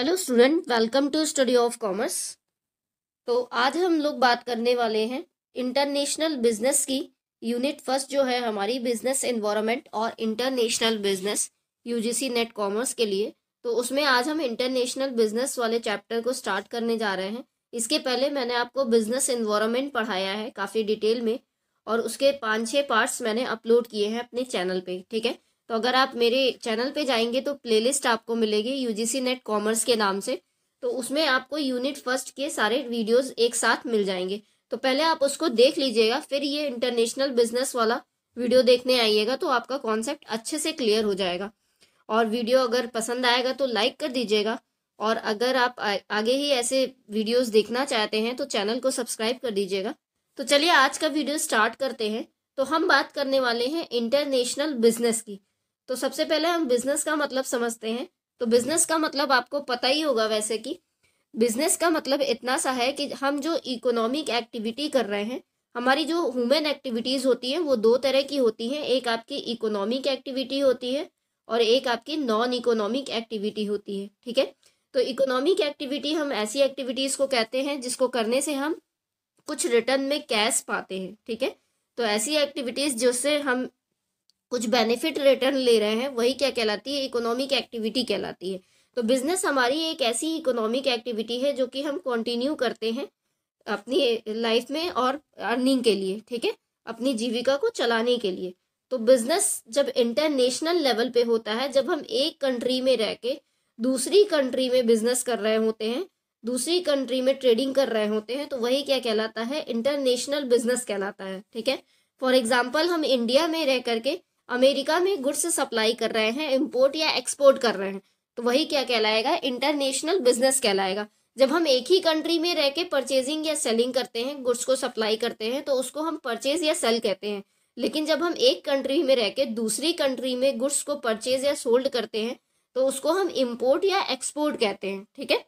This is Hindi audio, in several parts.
hello student welcome to study of commerce तो आज हम लोग बात करने वाले हैं इंटरनेशनल बिजनेस की यूनिट फर्स्ट जो है हमारी बिजनेस एनवायरनमेंट और international business UGC NET commerce के लिए तो उसमें आज हम इंटरनेशनल बिजनेस वाले चैप्टर को स्टार्ट करने जा रहे हैं इसके पहले मैंने आपको बिजनेस इन्वायरमेंट पढ़ाया है काफ़ी डिटेल में और उसके पाँच छः पार्ट्स मैंने अपलोड किए हैं अपने चैनल पर ठीक है तो अगर आप मेरे चैनल पे जाएंगे तो प्लेलिस्ट आपको मिलेगी यूजीसी नेट कॉमर्स के नाम से तो उसमें आपको यूनिट फर्स्ट के सारे वीडियोस एक साथ मिल जाएंगे तो पहले आप उसको देख लीजिएगा फिर ये इंटरनेशनल बिजनेस वाला वीडियो देखने आइएगा तो आपका कॉन्सेप्ट अच्छे से क्लियर हो जाएगा और वीडियो अगर पसंद आएगा तो लाइक कर दीजिएगा और अगर आप आगे ही ऐसे वीडियोस देखना चाहते हैं तो चैनल को सब्सक्राइब कर दीजिएगा तो चलिए आज का वीडियो स्टार्ट करते हैं तो हम बात करने वाले हैं इंटरनेशनल बिजनेस की तो सबसे पहले हम बिजनेस का मतलब समझते हैं तो बिजनेस का मतलब आपको पता ही होगा वैसे कि बिजनेस का मतलब इतना सा है कि हम जो इकोनॉमिक एक्टिविटी कर रहे हैं हमारी जो ह्यूमन एक्टिविटीज़ होती हैं वो दो तरह की होती हैं एक आपकी इकोनॉमिक एक्टिविटी होती है और एक आपकी नॉन इकोनॉमिक एक्टिविटी होती है ठीक है तो इकोनॉमिक एक्टिविटी हम ऐसी एक्टिविटीज़ को कहते हैं जिसको करने से हम कुछ रिटर्न में कैश पाते हैं ठीक है तो ऐसी एक्टिविटीज़ जिससे हम कुछ बेनिफिट रिटर्न ले रहे हैं वही क्या कहलाती है इकोनॉमिक एक्टिविटी कहलाती है तो बिजनेस हमारी एक ऐसी इकोनॉमिक एक्टिविटी है जो कि हम कंटिन्यू करते हैं अपनी लाइफ में और अर्निंग के लिए ठीक है अपनी जीविका को चलाने के लिए तो बिजनेस जब इंटरनेशनल लेवल पे होता है जब हम एक कंट्री में रह के दूसरी कंट्री में बिजनेस कर रहे होते हैं दूसरी कंट्री में ट्रेडिंग कर रहे होते हैं तो वही क्या कहलाता है इंटरनेशनल बिजनेस कहलाता है ठीक है फॉर एग्जाम्पल हम इंडिया में रह करके अमेरिका में गुड्स सप्लाई कर रहे हैं इम्पोर्ट या एक्सपोर्ट कर रहे हैं तो वही क्या कहलाएगा इंटरनेशनल बिजनेस कहलाएगा जब हम एक ही कंट्री में रह के परचेजिंग या सेलिंग करते हैं गुड्स को सप्लाई करते हैं तो उसको हम परचेज या सेल कहते हैं लेकिन जब हम एक कंट्री में रह के दूसरी कंट्री में गुड्स को परचेज या सोल्ड करते हैं तो उसको हम इम्पोर्ट या एक्सपोर्ट कहते हैं ठीक है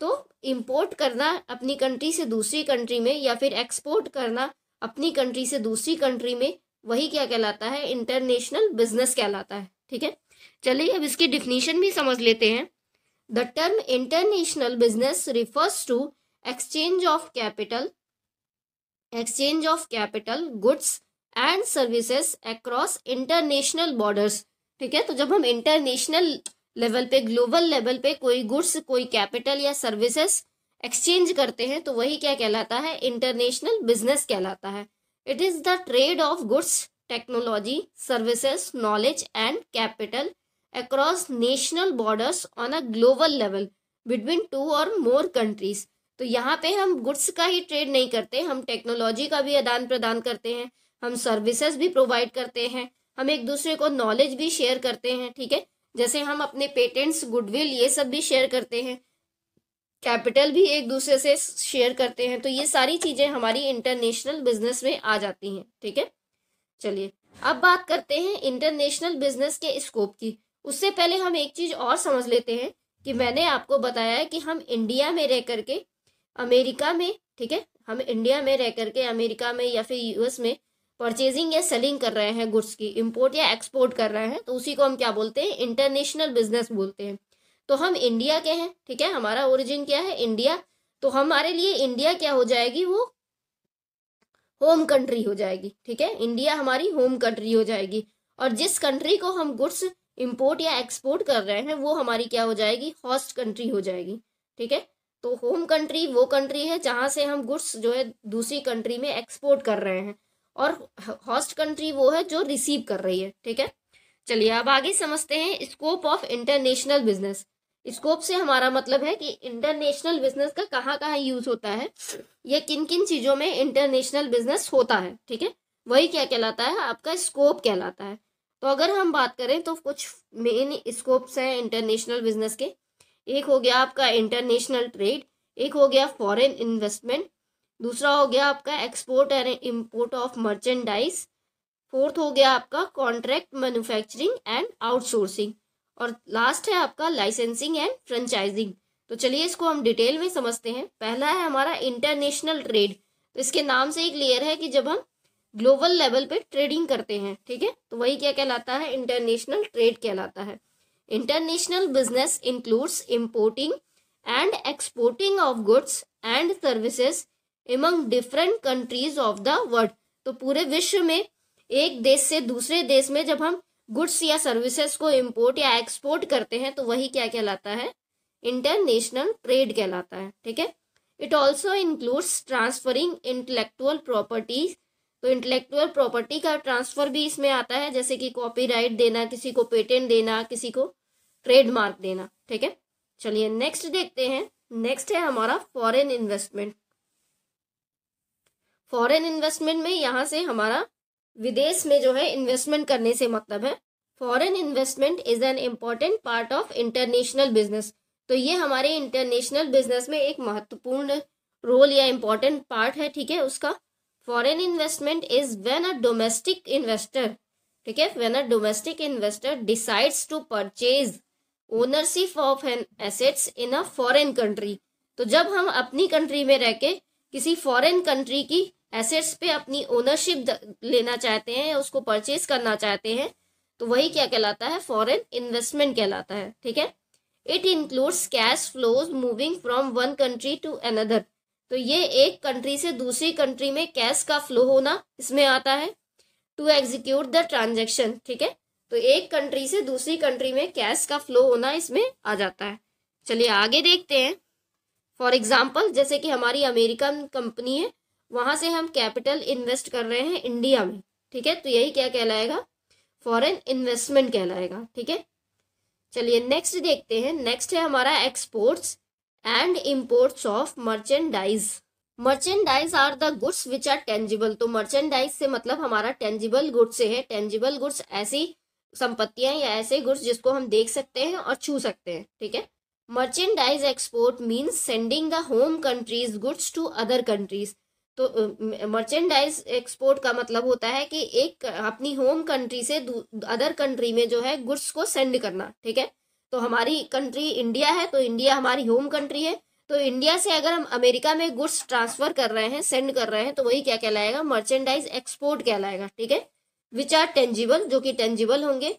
तो इम्पोर्ट करना अपनी कंट्री से दूसरी कंट्री में या फिर एक्सपोर्ट करना अपनी कंट्री से दूसरी कंट्री में वही क्या कहलाता है इंटरनेशनल बिजनेस कहलाता है ठीक है चलिए अब इसकी डिफिनीशन भी समझ लेते हैं the term international business refers to exchange of capital exchange of capital goods and services across international borders ठीक है तो जब हम इंटरनेशनल लेवल पे ग्लोबल लेवल पे कोई गुड्स कोई कैपिटल या सर्विसेस एक्सचेंज करते हैं तो वही क्या कहलाता है इंटरनेशनल बिजनेस कहलाता है it is the trade of goods technology services knowledge and capital across national borders on a global level between two और मोर कंट्रीज तो यहाँ पे हम गुड्स का ही ट्रेड नहीं करते हम टेक्नोलॉजी का भी आदान प्रदान करते हैं हम सर्विसेज भी प्रोवाइड करते हैं हम एक दूसरे को नॉलेज भी शेयर करते हैं ठीक है जैसे हम अपने पेटेंट्स गुडविल ये सब भी शेयर करते हैं कैपिटल भी एक दूसरे से शेयर करते हैं तो ये सारी चीज़ें हमारी इंटरनेशनल बिजनेस में आ जाती हैं ठीक है चलिए अब बात करते हैं इंटरनेशनल बिजनेस के स्कोप की उससे पहले हम एक चीज़ और समझ लेते हैं कि मैंने आपको बताया है कि हम इंडिया में रह करके अमेरिका में ठीक है हम इंडिया में रह करके अमेरिका में या फिर यूएस में परचेजिंग या सेलिंग कर रहे हैं गुड्स की इम्पोर्ट या एक्सपोर्ट कर रहे हैं तो उसी को हम क्या बोलते हैं इंटरनेशनल बिजनेस बोलते हैं तो हम इंडिया के हैं ठीक है हमारा ओरिजिन क्या है इंडिया तो हमारे लिए इंडिया क्या हो जाएगी वो होम कंट्री हो जाएगी ठीक है इंडिया हमारी होम कंट्री हो जाएगी और जिस कंट्री को हम गुड्स इंपोर्ट या एक्सपोर्ट कर रहे हैं वो हमारी क्या हो जाएगी हॉस्ट कंट्री हो जाएगी ठीक है तो होम कंट्री वो कंट्री है जहाँ से हम गुड्स जो है दूसरी कंट्री में एक्सपोर्ट कर रहे हैं और हॉस्ट कंट्री वो है जो रिसीव कर रही है ठीक है चलिए अब आगे समझते हैं scope of international business scope से हमारा मतलब है कि इंटरनेशनल बिजनेस का कहाँ कहाँ यूज होता है या किन किन चीज़ों में इंटरनेशनल बिजनेस होता है ठीक है वही क्या कहलाता है आपका स्कोप कहलाता है तो अगर हम बात करें तो कुछ मेन स्कोप्स हैं इंटरनेशनल बिजनेस के एक हो गया आपका इंटरनेशनल ट्रेड एक हो गया फॉरेन इन्वेस्टमेंट दूसरा हो गया आपका export and import of merchandise fourth हो गया आपका कॉन्ट्रैक्ट मैन्युफैक्चरिंग एंड आउटसोर्सिंग और लास्ट है आपका लाइसेंसिंग एंड फ्रेंचाइजिंग तो चलिए इसको हम डिटेल में समझते हैं पहला है हमारा इंटरनेशनल ट्रेड तो इसके नाम से एक लेयर है कि जब हम ग्लोबल लेवल पे ट्रेडिंग करते हैं ठीक है तो वही क्या कहलाता है इंटरनेशनल ट्रेड कहलाता है international business includes importing and exporting of goods and services among different countries of the world तो पूरे विश्व में एक देश से दूसरे देश में जब हम गुड्स या सर्विसेज को इम्पोर्ट या एक्सपोर्ट करते हैं तो वही क्या कहलाता है इंटरनेशनल ट्रेड कहलाता है ठीक है it also includes transferring intellectual properties तो इंटेलेक्चुअल प्रॉपर्टी का ट्रांसफर भी इसमें आता है जैसे कि कॉपीराइट देना किसी को पेटेंट देना किसी को ट्रेडमार्क देना ठीक है चलिए नेक्स्ट देखते हैं नेक्स्ट है हमारा फॉरेन इन्वेस्टमेंट फॉरेन इन्वेस्टमेंट में यहां से हमारा विदेश में जो है इन्वेस्टमेंट करने से मतलब है foreign investment is an important part of international business तो ये हमारे इंटरनेशनल बिजनेस में एक महत्वपूर्ण रोल या इम्पॉर्टेंट पार्ट है ठीक है उसका foreign investment is when a domestic investor ठीक है when a domestic investor decides to purchase ownership of an assets in a foreign country तो जब हम अपनी कंट्री में रह के किसी फॉरेन कंट्री की एसेट्स पे अपनी ओनरशिप लेना चाहते हैं उसको परचेज करना चाहते हैं तो वही क्या कहलाता है फॉरेन इन्वेस्टमेंट कहलाता है ठीक है it includes cash flows moving from one country to another तो ये एक कंट्री से दूसरी कंट्री में कैश का फ्लो होना इसमें आता है टू एग्जीक्यूट द ट्रांजेक्शन ठीक है तो एक कंट्री से दूसरी कंट्री में कैश का फ्लो होना इसमें आ जाता है चलिए आगे देखते हैं फॉर एग्जाम्पल जैसे कि हमारी अमेरिकन कंपनी है वहां से हम कैपिटल इन्वेस्ट कर रहे हैं इंडिया में ठीक है तो यही क्या कहलाएगा फॉरेन इन्वेस्टमेंट कहलाएगा ठीक है चलिए नेक्स्ट देखते हैं नेक्स्ट है हमारा exports and imports of merchandise merchandise are the goods which are tangible तो मर्चेंडाइज से मतलब हमारा टेंजिबल गुड्स से है टेंजिबल गुड्स ऐसी संपत्तियां या ऐसे गुड्स जिसको हम देख सकते हैं और छू सकते हैं ठीक है merchandise export means sending the home countries goods to other countries तो मर्चेंडाइज एक्सपोर्ट का मतलब होता है कि एक अपनी होम कंट्री से अदर कंट्री में जो है गुड्स को सेंड करना ठीक है तो हमारी कंट्री इंडिया है तो इंडिया हमारी होम कंट्री है तो इंडिया से अगर हम अमेरिका में गुड्स ट्रांसफर कर रहे हैं सेंड कर रहे हैं तो वही क्या कहलाएगा मर्चेंडाइज एक्सपोर्ट कहलाएगा ठीक है विच आर टेंजिबल जो कि टेंजिबल होंगे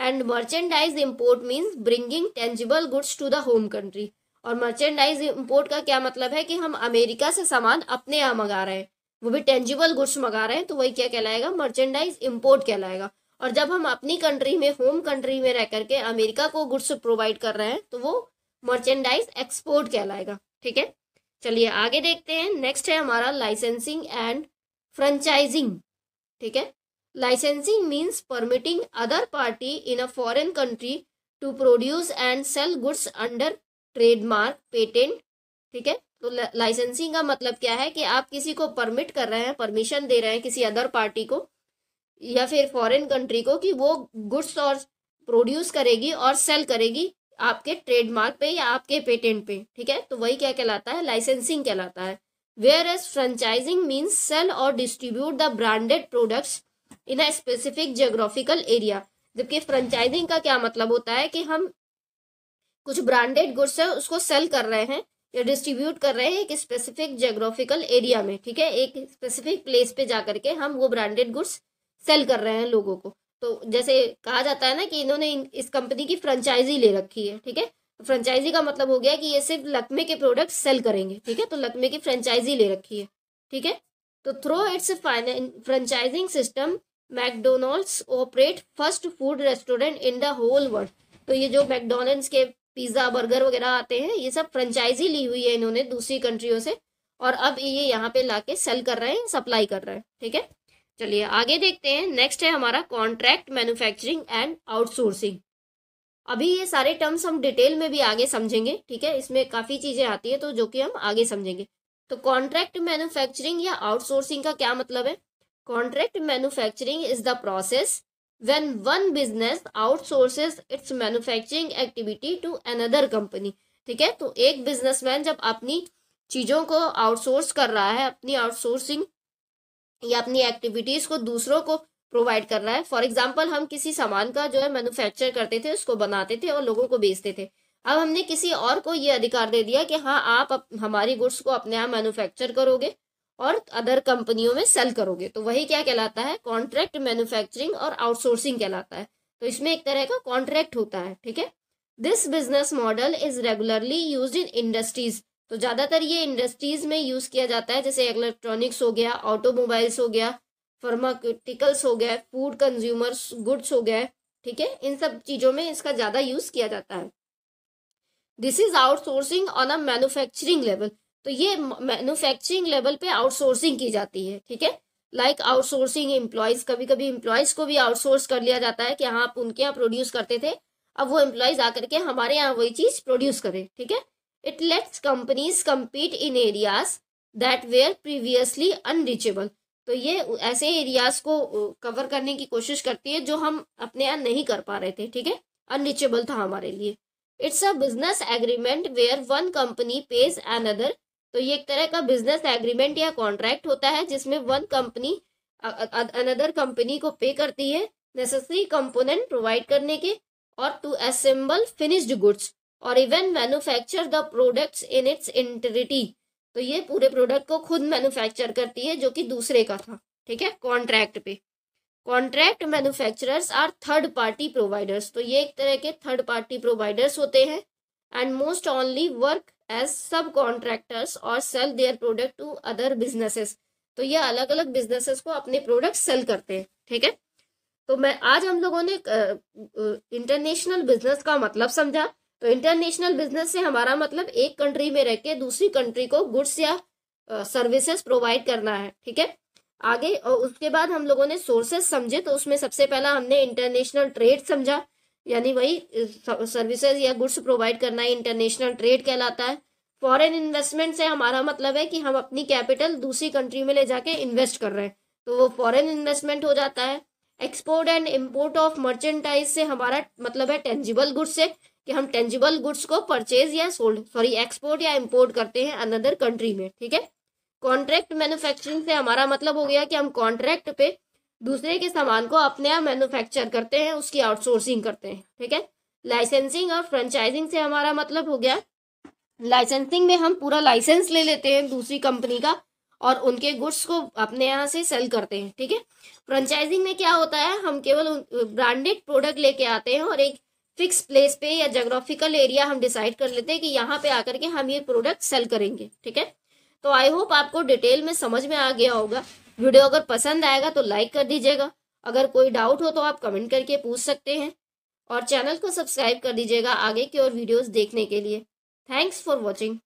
and merchandise import means bringing tangible goods to the home country और मर्चेंडाइज इम्पोर्ट का क्या मतलब है कि हम अमेरिका से सामान अपने यहाँ मंगा रहे हैं वो भी टेंजिबल गुड्स मंगा रहे हैं तो वही क्या कहलाएगा मर्चेंडाइज इम्पोर्ट कहलाएगा और जब हम अपनी कंट्री में होम कंट्री में रह करके अमेरिका को गुड्स प्रोवाइड कर रहे हैं तो वो मर्चेंडाइज एक्सपोर्ट कहलाएगा ठीक है चलिए आगे देखते हैं नेक्स्ट है हमारा लाइसेंसिंग एंड फ्रेंचाइजिंग ठीक है licensing means permitting other party in a foreign country to produce and sell goods under trademark patent ठीक है तो लाइसेंसिंग का मतलब क्या है कि आप किसी को परमिट कर रहे हैं परमिशन दे रहे हैं किसी अदर पार्टी को या फिर फॉरेन कंट्री को कि वो गुड्स और प्रोड्यूस करेगी और सेल करेगी आपके ट्रेडमार्क पे या आपके पेटेंट पे ठीक है तो वही क्या कहलाता है लाइसेंसिंग कहलाता है whereas franchising means sell और distribute the branded products in a specific geographical area जबकि फ्रेंचाइजिंग का क्या मतलब होता है कि हम कुछ ब्रांडेड गुड्स है उसको सेल कर रहे हैं या डिस्ट्रीब्यूट कर रहे हैं एक स्पेसिफिक जोग्राफिकल एरिया में ठीक है एक स्पेसिफिक प्लेस पे जा करके हम वो ब्रांडेड गुड्स सेल कर रहे हैं लोगों को तो जैसे कहा जाता है ना कि इन्होंने इस कंपनी की फ्रेंचाइजी ले रखी है ठीक है फ्रेंचाइजी का मतलब हो गया कि ये सिर्फ लकमे के प्रोडक्ट सेल करेंगे ठीक है तो लकमे की फ्रेंचाइजी ले रखी है ठीक है तो through its franchising system McDonald's operate first food restaurant in the whole world तो ये जो मैकडोनल्ड्स के पिज्ज़ा बर्गर वगैरह आते हैं ये सब फ्रेंचाइजी ली हुई है इन्होंने दूसरी कंट्रियों से और अब ये यहाँ पे लाके सेल कर रहे हैं सप्लाई कर रहे हैं ठीक है चलिए आगे देखते हैं नेक्स्ट है हमारा कॉन्ट्रैक्ट मैन्युफैक्चरिंग एंड आउटसोर्सिंग अभी ये सारे टर्म्स हम डिटेल में भी आगे समझेंगे ठीक है इसमें काफ़ी चीज़ें आती है तो जो कि हम आगे समझेंगे तो कॉन्ट्रैक्ट मैन्युफैक्चरिंग या आउटसोर्सिंग का क्या मतलब है contract manufacturing is the process when one business outsources its manufacturing activity to another company ठीक है तो एक बिजनेसमैन जब अपनी चीज़ों को आउटसोर्स कर रहा है अपनी आउटसोर्सिंग या अपनी एक्टिविटीज़ को दूसरों को प्रोवाइड कर रहा है फॉर एग्जाम्पल हम किसी सामान का जो है मैनुफैक्चर करते थे उसको बनाते थे और लोगों को बेचते थे अब हमने किसी और को ये अधिकार दे दिया कि हाँ आप हमारी गुड्स को अपने आप मैनुफैक्चर करोगे और अदर कंपनियों में सेल करोगे तो वही क्या कहलाता है कॉन्ट्रैक्ट मैन्युफैक्चरिंग और आउटसोर्सिंग कहलाता है तो इसमें एक तरह का कॉन्ट्रैक्ट होता है ठीक है this business model is regularly use in industries तो ज़्यादातर ये इंडस्ट्रीज में यूज़ किया जाता है जैसे इलेक्ट्रॉनिक्स हो गया ऑटोमोबाइल्स हो गया फार्माक्यूटिकल्स हो गया फूड कंज्यूमर्स गुड्स हो गया ठीक है इन सब चीज़ों में इसका ज़्यादा यूज़ किया जाता है this is outsourcing on a manufacturing level तो ये मैन्युफैक्चरिंग लेवल पे आउटसोर्सिंग की जाती है ठीक है लाइक आउटसोर्सिंग एम्प्लॉयज कभी कभी एम्प्लॉयज को भी आउटसोर्स कर लिया जाता है कि हाँ आप उनके यहाँ प्रोड्यूस करते थे अब वो एम्प्लॉयज आकर के हमारे यहाँ वही चीज प्रोड्यूस करें ठीक है it lets companies compete in areas that were previously unreachable तो ये ऐसे एरियाज को कवर करने की कोशिश करती है जो हम अपने यहाँ नहीं कर पा रहे थे ठीक है अनरीचेबल था हमारे लिए it's a business agreement where one company pays another तो ये एक तरह का बिजनेस एग्रीमेंट या कॉन्ट्रैक्ट होता है जिसमें वन कंपनी अनदर कंपनी को पे करती है नेसेसरी कंपोनेंट प्रोवाइड करने के और टू असेंबल फिनिश्ड गुड्स और even manufacture the products in its entirety तो ये पूरे प्रोडक्ट को खुद मैन्युफैक्चर करती है जो कि दूसरे का था ठीक है कॉन्ट्रैक्ट पे contract manufacturers are third party providers तो ये एक तरह के थर्ड पार्टी प्रोवाइडर्स होते हैं and most only work as subcontractors और sell their product to other businesses तो ये अलग अलग बिजनेसेस को अपने प्रोडक्ट सेल करते हैं ठीक है तो मैं आज हम लोगों ने इंटरनेशनल बिजनेस का मतलब समझा तो इंटरनेशनल बिजनेस से हमारा मतलब एक कंट्री में रह के दूसरी कंट्री को गुड्स या सर्विसेज प्रोवाइड करना है ठीक है आगे और उसके बाद हम लोगों ने सोर्सेस समझे तो उसमें सबसे पहला हमने इंटरनेशनल ट्रेड समझा यानी वही सर्विसेज या गुड्स प्रोवाइड करना ही इंटरनेशनल ट्रेड कहलाता है फॉरेन इन्वेस्टमेंट से हमारा मतलब है कि हम अपनी कैपिटल दूसरी कंट्री में ले जाके इन्वेस्ट कर रहे हैं तो वो फॉरेन इन्वेस्टमेंट हो जाता है export and import of merchandise से हमारा मतलब है टेंजिबल गुड्स से कि हम टेंजिबल गुड्स को परचेज या सोल्ड सॉरी एक्सपोर्ट या इम्पोर्ट करते हैं अनदर कंट्री में ठीक है कॉन्ट्रैक्ट मैन्युफैक्चरिंग से हमारा मतलब हो गया कि हम कॉन्ट्रैक्ट पे दूसरे के सामान को अपने आप मैन्युफैक्चर करते हैं उसकी आउटसोर्सिंग करते हैं ठीक है लाइसेंसिंग और फ्रेंचाइजिंग से हमारा मतलब हो गया लाइसेंसिंग में हम पूरा लाइसेंस ले लेते हैं दूसरी कंपनी का और उनके गुड्स को अपने यहाँ से सेल करते हैं ठीक है फ्रेंचाइजिंग में क्या होता है हम केवल ब्रांडेड प्रोडक्ट लेके आते हैं और एक फिक्स प्लेस पे या जोग्राफिकल एरिया हम डिसाइड कर लेते हैं कि यहाँ पे आकर के हम ये प्रोडक्ट सेल करेंगे ठीक है तो आई होप आपको डिटेल में समझ में आ गया होगा वीडियो अगर पसंद आएगा तो लाइक कर दीजिएगा अगर कोई डाउट हो तो आप कमेंट करके पूछ सकते हैं और चैनल को सब्सक्राइब कर दीजिएगा आगे की और वीडियोस देखने के लिए थैंक्स फॉर वॉचिंग